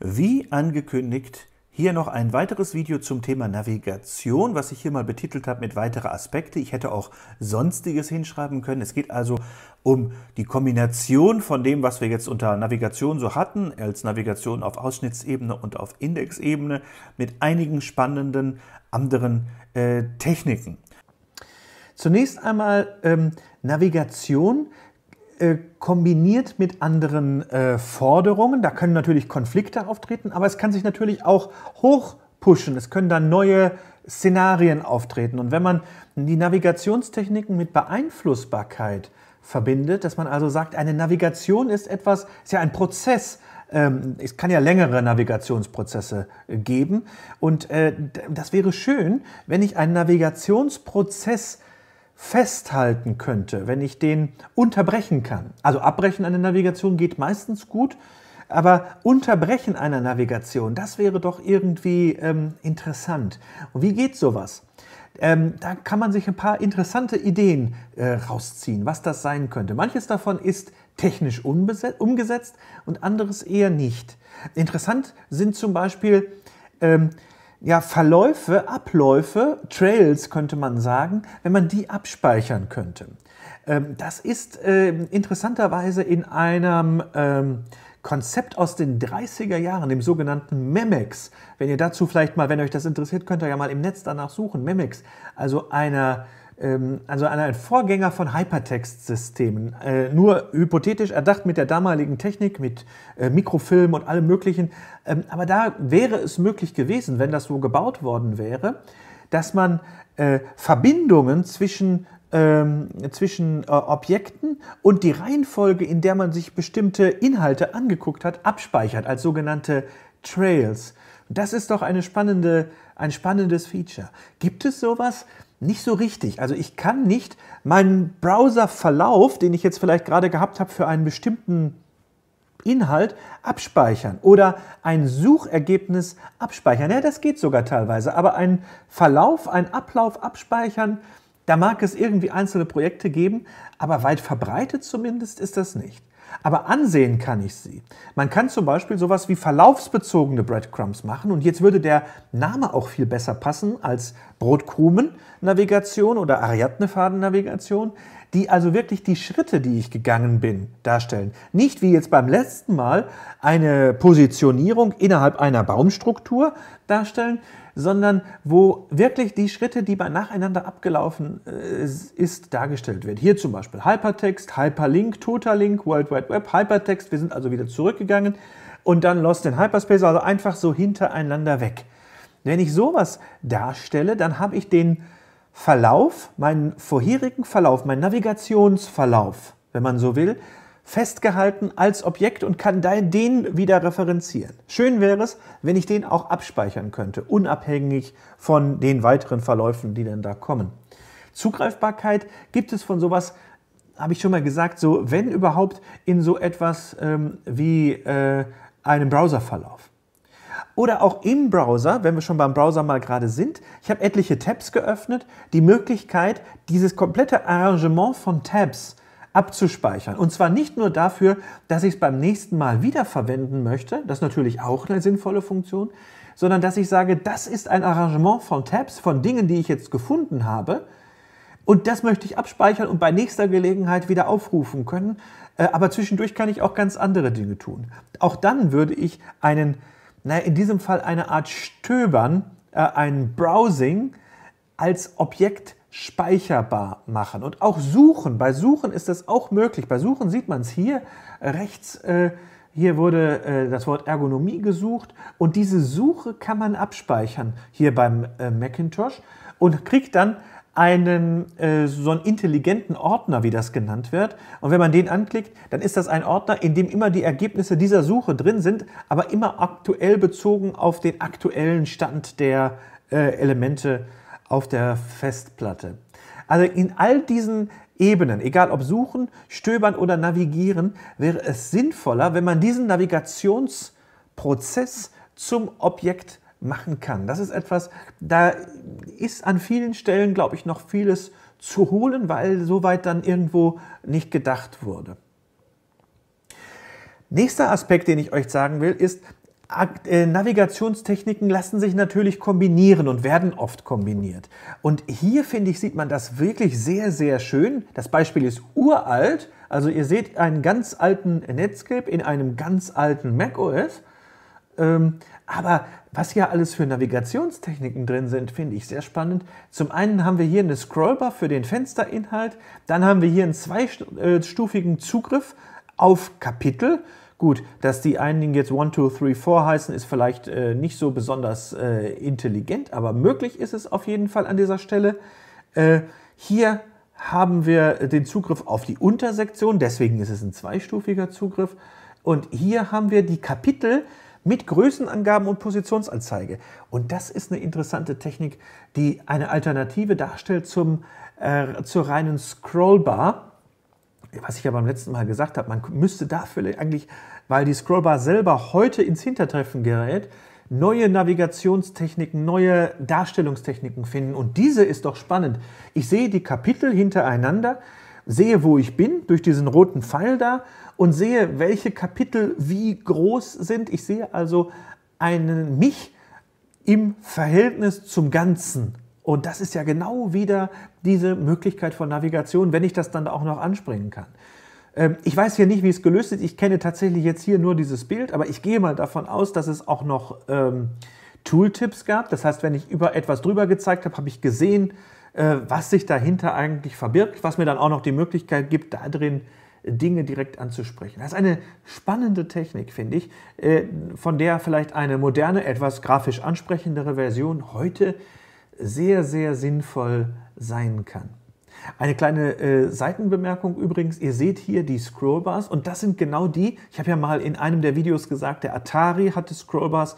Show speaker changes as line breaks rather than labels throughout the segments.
Wie angekündigt, hier noch ein weiteres Video zum Thema Navigation, was ich hier mal betitelt habe mit weitere Aspekte. Ich hätte auch sonstiges hinschreiben können. Es geht also um die Kombination von dem, was wir jetzt unter Navigation so hatten, als Navigation auf Ausschnittsebene und auf Indexebene, mit einigen spannenden anderen äh, Techniken. Zunächst einmal ähm, Navigation äh, kombiniert mit anderen äh, Forderungen. Da können natürlich Konflikte auftreten, aber es kann sich natürlich auch hochpushen. Es können dann neue Szenarien auftreten. Und wenn man die Navigationstechniken mit Beeinflussbarkeit verbindet, dass man also sagt, eine Navigation ist etwas, ist ja ein Prozess. Ähm, es kann ja längere Navigationsprozesse äh, geben. Und das wäre schön, wenn ich einen Navigationsprozess festhalten könnte, wenn ich den unterbrechen kann. Also abbrechen einer Navigation geht meistens gut, aber unterbrechen einer Navigation, das wäre doch irgendwie ähm, interessant. Und wie geht sowas? Ähm, da kann man sich ein paar interessante Ideen äh, rausziehen, was das sein könnte. Manches davon ist technisch umgesetzt und anderes eher nicht. Interessant sind zum Beispiel ähm, ja, Verläufe, Abläufe, Trails könnte man sagen, wenn man die abspeichern könnte. Ähm, das ist ähm, interessanterweise in einem ähm, Konzept aus den 30er Jahren, dem sogenannten Memex. Wenn ihr dazu vielleicht mal, wenn euch das interessiert, könnt ihr ja mal im Netz danach suchen. Memex, also einer ähm, also an ein Vorgänger von Hypertext-Systemen, äh, nur hypothetisch erdacht mit der damaligen Technik, mit äh, Mikrofilm und allem Möglichen. Ähm, aber da wäre es möglich gewesen, wenn das so gebaut worden wäre, dass man äh, Verbindungen zwischen ähm, zwischen äh, Objekten und die Reihenfolge, in der man sich bestimmte Inhalte angeguckt hat, abspeichert als sogenannte Trails. das ist doch eine spannende, ein spannendes Feature. Gibt es sowas? nicht so richtig. Also ich kann nicht meinen Browserverlauf, den ich jetzt vielleicht gerade gehabt habe für einen bestimmten Inhalt, abspeichern oder ein Suchergebnis abspeichern. Ja, das geht sogar teilweise, aber einen Verlauf, einen Ablauf abspeichern, da mag es irgendwie einzelne Projekte geben, aber weit verbreitet zumindest ist das nicht aber ansehen kann ich sie. Man kann zum Beispiel sowas wie verlaufsbezogene Breadcrumbs machen und jetzt würde der Name auch viel besser passen als Brotkrumen-Navigation oder ariadne navigation die also wirklich die Schritte, die ich gegangen bin, darstellen. Nicht wie jetzt beim letzten Mal eine Positionierung innerhalb einer Baumstruktur darstellen, sondern wo wirklich die Schritte, die bei nacheinander abgelaufen äh, ist, dargestellt wird. Hier zum Beispiel Hypertext, Hyperlink, Totalink, World Wide Web, Hypertext. Wir sind also wieder zurückgegangen und dann Lost in Hyperspace, also einfach so hintereinander weg. Wenn ich sowas darstelle, dann habe ich den Verlauf, meinen vorherigen Verlauf, meinen Navigationsverlauf, wenn man so will, festgehalten als Objekt und kann den wieder referenzieren. Schön wäre es, wenn ich den auch abspeichern könnte, unabhängig von den weiteren Verläufen, die dann da kommen. Zugreifbarkeit gibt es von sowas, habe ich schon mal gesagt, so wenn überhaupt in so etwas ähm, wie äh, einem Browserverlauf oder auch im Browser, wenn wir schon beim Browser mal gerade sind. Ich habe etliche Tabs geöffnet, die Möglichkeit, dieses komplette Arrangement von Tabs abzuspeichern. Und zwar nicht nur dafür, dass ich es beim nächsten Mal wieder verwenden möchte, das ist natürlich auch eine sinnvolle Funktion, sondern dass ich sage, das ist ein Arrangement von Tabs, von Dingen, die ich jetzt gefunden habe, und das möchte ich abspeichern und bei nächster Gelegenheit wieder aufrufen können. Äh, aber zwischendurch kann ich auch ganz andere Dinge tun. Auch dann würde ich einen naja, in diesem Fall eine Art Stöbern, äh, ein Browsing als Objekt speicherbar machen. Und auch Suchen, bei Suchen ist das auch möglich. Bei Suchen sieht man es hier rechts. Äh, hier wurde äh, das Wort Ergonomie gesucht und diese Suche kann man abspeichern hier beim äh, Macintosh und kriegt dann einen äh, so einen intelligenten Ordner, wie das genannt wird. Und wenn man den anklickt, dann ist das ein Ordner, in dem immer die Ergebnisse dieser Suche drin sind, aber immer aktuell bezogen auf den aktuellen Stand der äh, Elemente auf der Festplatte. Also in all diesen Ebenen, egal ob suchen, stöbern oder navigieren, wäre es sinnvoller, wenn man diesen Navigationsprozess zum Objekt machen kann. Das ist etwas, da ist an vielen Stellen, glaube ich, noch vieles zu holen, weil soweit dann irgendwo nicht gedacht wurde. Nächster Aspekt, den ich euch sagen will, ist, äh, Navigationstechniken lassen sich natürlich kombinieren und werden oft kombiniert. Und hier finde ich, sieht man das wirklich sehr, sehr schön. Das Beispiel ist uralt. Also ihr seht einen ganz alten Netscape in einem ganz alten macOS. Ähm, aber was hier alles für Navigationstechniken drin sind, finde ich sehr spannend. Zum einen haben wir hier eine Scrollbar für den Fensterinhalt, dann haben wir hier einen zweistufigen Zugriff auf Kapitel. Gut, dass die einen jetzt 1, 2, 3, 4 heißen, ist vielleicht äh, nicht so besonders äh, intelligent, aber möglich ist es auf jeden Fall an dieser Stelle. Äh, hier haben wir den Zugriff auf die Untersektion, deswegen ist es ein zweistufiger Zugriff. Und hier haben wir die Kapitel, mit Größenangaben und Positionsanzeige. Und das ist eine interessante Technik, die eine Alternative darstellt zum, äh, zur reinen Scrollbar. Was ich ja beim letzten Mal gesagt habe, man müsste dafür eigentlich, weil die Scrollbar selber heute ins Hintertreffen gerät, neue Navigationstechniken, neue Darstellungstechniken finden. Und diese ist doch spannend. Ich sehe die Kapitel hintereinander sehe, wo ich bin, durch diesen roten Pfeil da und sehe, welche Kapitel wie groß sind. Ich sehe also einen mich im Verhältnis zum Ganzen. Und das ist ja genau wieder diese Möglichkeit von Navigation, wenn ich das dann auch noch anspringen kann. Ähm, ich weiß hier nicht, wie es gelöst ist. Ich kenne tatsächlich jetzt hier nur dieses Bild, aber ich gehe mal davon aus, dass es auch noch ähm, Tooltips gab. Das heißt, wenn ich über etwas drüber gezeigt habe, habe ich gesehen, äh, was sich dahinter eigentlich verbirgt, was mir dann auch noch die Möglichkeit gibt, da drin Dinge direkt anzusprechen. Das ist eine spannende Technik, finde ich, äh, von der vielleicht eine moderne, etwas grafisch ansprechendere Version heute sehr, sehr sinnvoll sein kann. Eine kleine äh, Seitenbemerkung übrigens, ihr seht hier die Scrollbars und das sind genau die, ich habe ja mal in einem der Videos gesagt, der Atari hatte Scrollbars,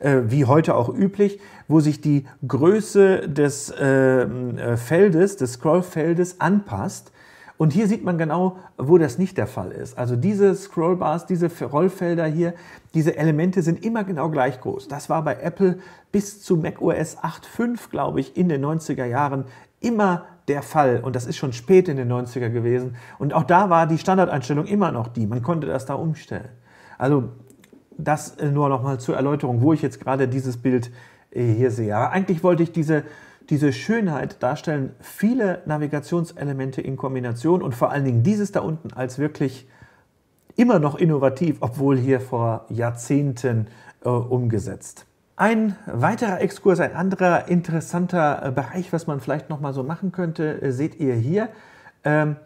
äh, wie heute auch üblich, wo sich die Größe des ähm, äh, Feldes, des Scrollfeldes anpasst. Und hier sieht man genau, wo das nicht der Fall ist. Also diese Scrollbars, diese Rollfelder hier, diese Elemente sind immer genau gleich groß. Das war bei Apple bis zu macOS 8.5, glaube ich, in den 90er Jahren immer der Fall. Und das ist schon spät in den 90er gewesen. Und auch da war die Standardeinstellung immer noch die. Man konnte das da umstellen. Also das äh, nur noch mal zur Erläuterung, wo ich jetzt gerade dieses Bild äh, hier sehe. Aber eigentlich wollte ich diese, diese Schönheit darstellen, viele Navigationselemente in Kombination und vor allen Dingen dieses da unten als wirklich immer noch innovativ, obwohl hier vor Jahrzehnten äh, umgesetzt. Ein weiterer Exkurs, ein anderer interessanter äh, Bereich, was man vielleicht noch mal so machen könnte, seht ihr hier. Ähm,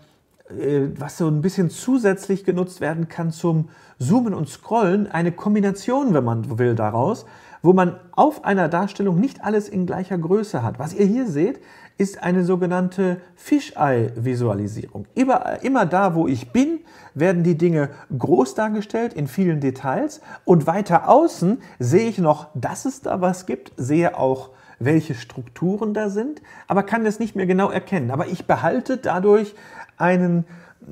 äh, was so ein bisschen zusätzlich genutzt werden kann zum Zoomen und Scrollen, eine Kombination, wenn man will, daraus, wo man auf einer Darstellung nicht alles in gleicher Größe hat. Was ihr hier seht, ist eine sogenannte Fisheye-Visualisierung. Immer, immer da, wo ich bin, werden die Dinge groß dargestellt in vielen Details und weiter außen sehe ich noch, dass es da was gibt, sehe auch welche Strukturen da sind, aber kann es nicht mehr genau erkennen. Aber ich behalte dadurch einen,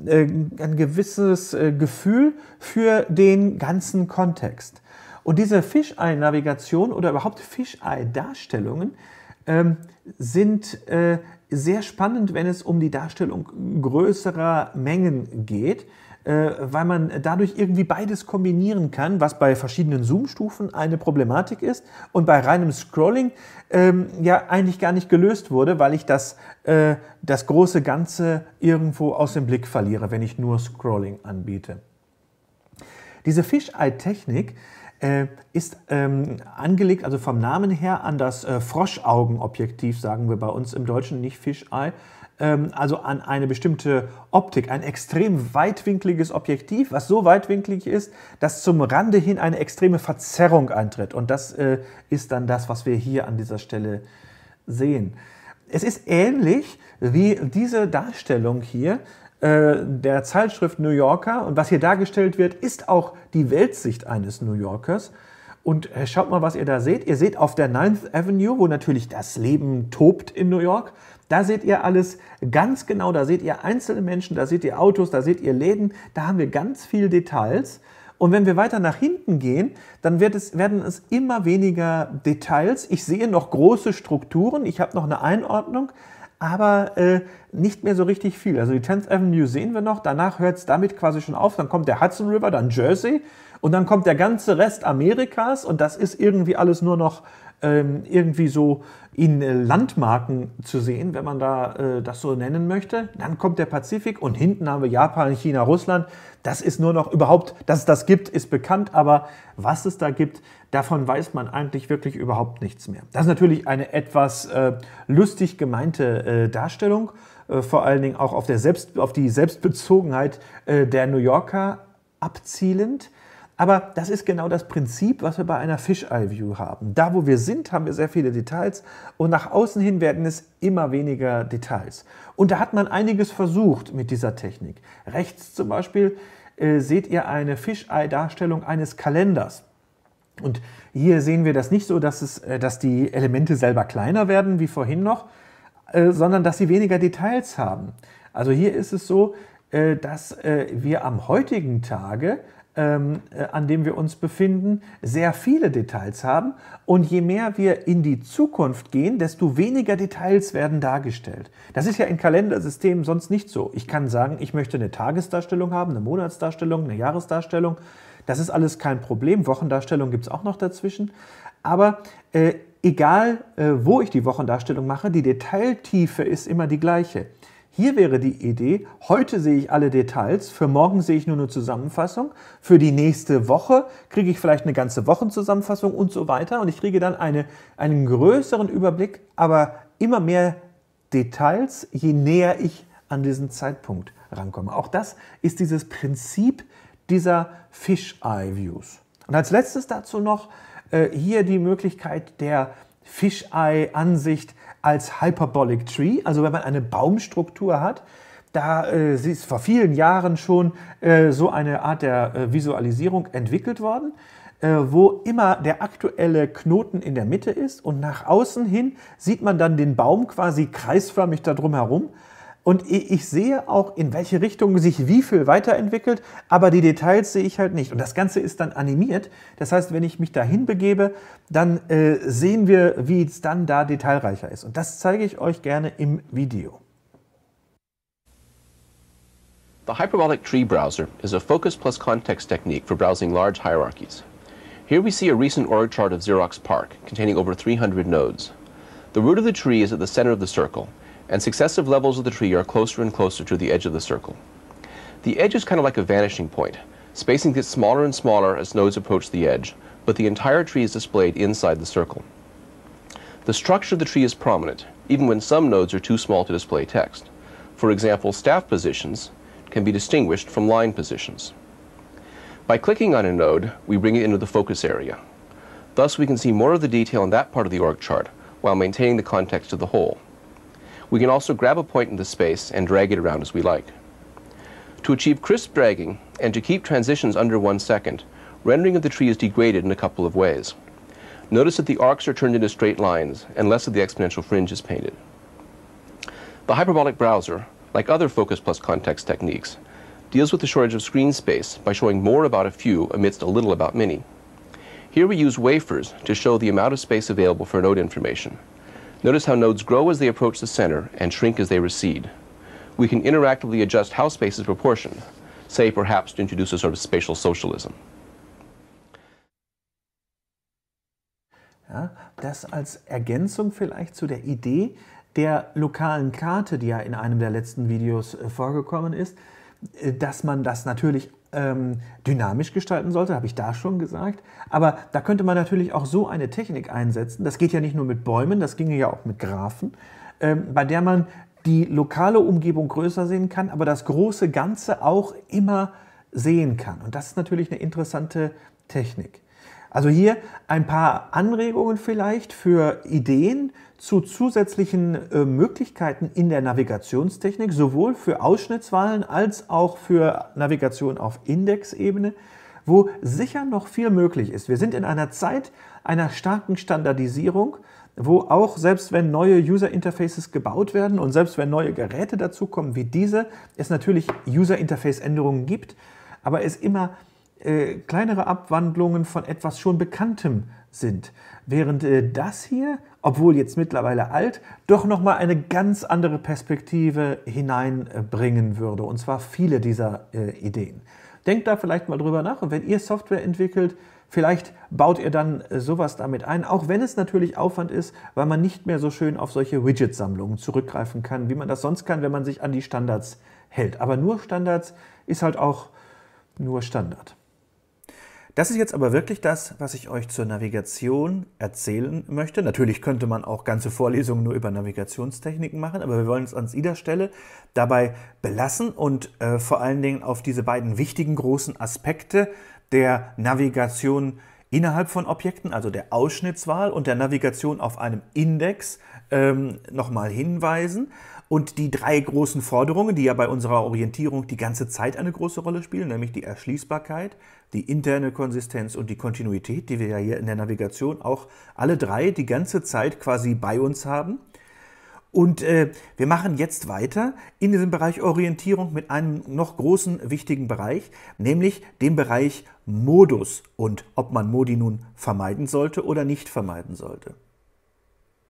äh, ein gewisses äh, Gefühl für den ganzen Kontext. Und diese Fischei-Navigation oder überhaupt Fischei-Darstellungen ähm, sind äh, sehr spannend, wenn es um die Darstellung größerer Mengen geht, äh, weil man dadurch irgendwie beides kombinieren kann, was bei verschiedenen Zoom-Stufen eine Problematik ist und bei reinem Scrolling ähm, ja eigentlich gar nicht gelöst wurde, weil ich das, äh, das große Ganze irgendwo aus dem Blick verliere, wenn ich nur Scrolling anbiete. Diese Fisheye-Technik äh, ist ähm, angelegt, also vom Namen her, an das äh, Froschaugenobjektiv, sagen wir bei uns im Deutschen, nicht Fisheye, ähm, also an eine bestimmte Optik, ein extrem weitwinkliges Objektiv, was so weitwinklig ist, dass zum Rande hin eine extreme Verzerrung eintritt. Und das äh, ist dann das, was wir hier an dieser Stelle sehen. Es ist ähnlich wie diese Darstellung hier äh, der Zeitschrift New Yorker und was hier dargestellt wird, ist auch die Weltsicht eines New Yorkers und äh, schaut mal, was ihr da seht. Ihr seht auf der Ninth Avenue, wo natürlich das Leben tobt in New York, da seht ihr alles ganz genau, da seht ihr einzelne Menschen, da seht ihr Autos, da seht ihr Läden, da haben wir ganz viel Details. Und wenn wir weiter nach hinten gehen, dann wird es, werden es immer weniger Details. Ich sehe noch große Strukturen, ich habe noch eine Einordnung, aber äh, nicht mehr so richtig viel. Also die 10th Avenue sehen wir noch, danach hört es damit quasi schon auf, dann kommt der Hudson River, dann Jersey und dann kommt der ganze Rest Amerikas und das ist irgendwie alles nur noch ähm, irgendwie so in äh, Landmarken zu sehen, wenn man da äh, das so nennen möchte. Dann kommt der Pazifik und hinten haben wir Japan, China, Russland. Das ist nur noch überhaupt, dass es das gibt, ist bekannt, aber was es da gibt, davon weiß man eigentlich wirklich überhaupt nichts mehr. Das ist natürlich eine etwas äh, lustig gemeinte Darstellung, vor allen Dingen auch auf, der Selbst, auf die Selbstbezogenheit der New Yorker abzielend. Aber das ist genau das Prinzip, was wir bei einer Fisheye-View haben. Da, wo wir sind, haben wir sehr viele Details und nach außen hin werden es immer weniger Details. Und da hat man einiges versucht mit dieser Technik. Rechts zum Beispiel äh, seht ihr eine Fisheye-Darstellung eines Kalenders. Und hier sehen wir das nicht so, dass, es, äh, dass die Elemente selber kleiner werden, wie vorhin noch, äh, sondern dass sie weniger Details haben. Also hier ist es so, äh, dass äh, wir am heutigen Tage ähm, äh, an dem wir uns befinden, sehr viele Details haben. Und je mehr wir in die Zukunft gehen, desto weniger Details werden dargestellt. Das ist ja in Kalendersystemen sonst nicht so. Ich kann sagen, ich möchte eine Tagesdarstellung haben, eine Monatsdarstellung, eine Jahresdarstellung. Das ist alles kein Problem. Wochendarstellung gibt es auch noch dazwischen. Aber äh, egal, äh, wo ich die Wochendarstellung mache, die Detailtiefe ist immer die gleiche. Hier wäre die Idee, heute sehe ich alle Details, für morgen sehe ich nur eine Zusammenfassung, für die nächste Woche kriege ich vielleicht eine ganze Wochenzusammenfassung und so weiter und ich kriege dann eine, einen größeren Überblick, aber immer mehr Details, je näher ich an diesen Zeitpunkt rankomme. Auch das ist dieses Prinzip dieser Fish-Eye-Views. Und als letztes dazu noch äh, hier die Möglichkeit der fish eye ansicht als Hyperbolic Tree, also wenn man eine Baumstruktur hat, da äh, ist vor vielen Jahren schon äh, so eine Art der äh, Visualisierung entwickelt worden, äh, wo immer der aktuelle Knoten in der Mitte ist und nach außen hin sieht man dann den Baum quasi kreisförmig da drum herum und ich sehe auch, in welche Richtung sich wie viel weiterentwickelt, aber die Details sehe ich halt nicht. Und das Ganze ist dann animiert. Das heißt, wenn ich mich dahin begebe, dann äh, sehen wir, wie es dann da detailreicher ist. Und das zeige ich euch gerne im Video.
The hyperbolic tree browser is a focus plus context technique for browsing large hierarchies. Here we see a recent org chart of Xerox PARC containing over 300 nodes. The root of the tree is at the center of the circle, and successive levels of the tree are closer and closer to the edge of the circle. The edge is kind of like a vanishing point. Spacing gets smaller and smaller as nodes approach the edge, but the entire tree is displayed inside the circle. The structure of the tree is prominent, even when some nodes are too small to display text. For example, staff positions can be distinguished from line positions. By clicking on a node, we bring it into the focus area. Thus, we can see more of the detail in that part of the org chart while maintaining the context of the whole. We can also grab a point in the space and drag it around as we like. To achieve crisp dragging and to keep transitions under one second, rendering of the tree is degraded in a couple of ways. Notice that the arcs are turned into straight lines and less of the exponential fringe is painted. The hyperbolic browser, like other focus plus context techniques, deals with the shortage of screen space by showing more about a few amidst a little about many. Here we use wafers to show the amount of space available for node information, Notice how nodes grow as they approach the center and shrink as they recede. We can interactively adjust how space is proportioned, say perhaps to introduce a sort of spatial socialism.
Ja, das als Ergänzung vielleicht zu der Idee der lokalen Karte, die ja in einem der letzten Videos äh, vorgekommen ist, äh, dass man das natürlich ähm, dynamisch gestalten sollte, habe ich da schon gesagt. Aber da könnte man natürlich auch so eine Technik einsetzen. Das geht ja nicht nur mit Bäumen, das ginge ja auch mit Graphen, ähm, bei der man die lokale Umgebung größer sehen kann, aber das große Ganze auch immer sehen kann. Und das ist natürlich eine interessante Technik. Also hier ein paar Anregungen vielleicht für Ideen zu zusätzlichen äh, Möglichkeiten in der Navigationstechnik, sowohl für Ausschnittswahlen als auch für Navigation auf Indexebene, wo sicher noch viel möglich ist. Wir sind in einer Zeit einer starken Standardisierung, wo auch selbst wenn neue User Interfaces gebaut werden und selbst wenn neue Geräte dazukommen wie diese, es natürlich User Interface Änderungen gibt, aber es immer äh, kleinere Abwandlungen von etwas schon Bekanntem sind. Während äh, das hier, obwohl jetzt mittlerweile alt, doch nochmal eine ganz andere Perspektive hineinbringen würde. Und zwar viele dieser äh, Ideen. Denkt da vielleicht mal drüber nach. Und wenn ihr Software entwickelt, vielleicht baut ihr dann äh, sowas damit ein. Auch wenn es natürlich Aufwand ist, weil man nicht mehr so schön auf solche Widget-Sammlungen zurückgreifen kann, wie man das sonst kann, wenn man sich an die Standards hält. Aber nur Standards ist halt auch nur Standard. Das ist jetzt aber wirklich das, was ich euch zur Navigation erzählen möchte. Natürlich könnte man auch ganze Vorlesungen nur über Navigationstechniken machen, aber wir wollen es an jeder Stelle dabei belassen und äh, vor allen Dingen auf diese beiden wichtigen großen Aspekte der Navigation äh, innerhalb von Objekten, also der Ausschnittswahl und der Navigation auf einem Index, ähm, nochmal hinweisen. Und die drei großen Forderungen, die ja bei unserer Orientierung die ganze Zeit eine große Rolle spielen, nämlich die Erschließbarkeit, die interne Konsistenz und die Kontinuität, die wir ja hier in der Navigation auch alle drei die ganze Zeit quasi bei uns haben. Und äh, wir machen jetzt weiter in diesem Bereich Orientierung mit einem noch großen, wichtigen Bereich, nämlich dem Bereich Modus und ob man Modi nun vermeiden sollte oder nicht vermeiden sollte.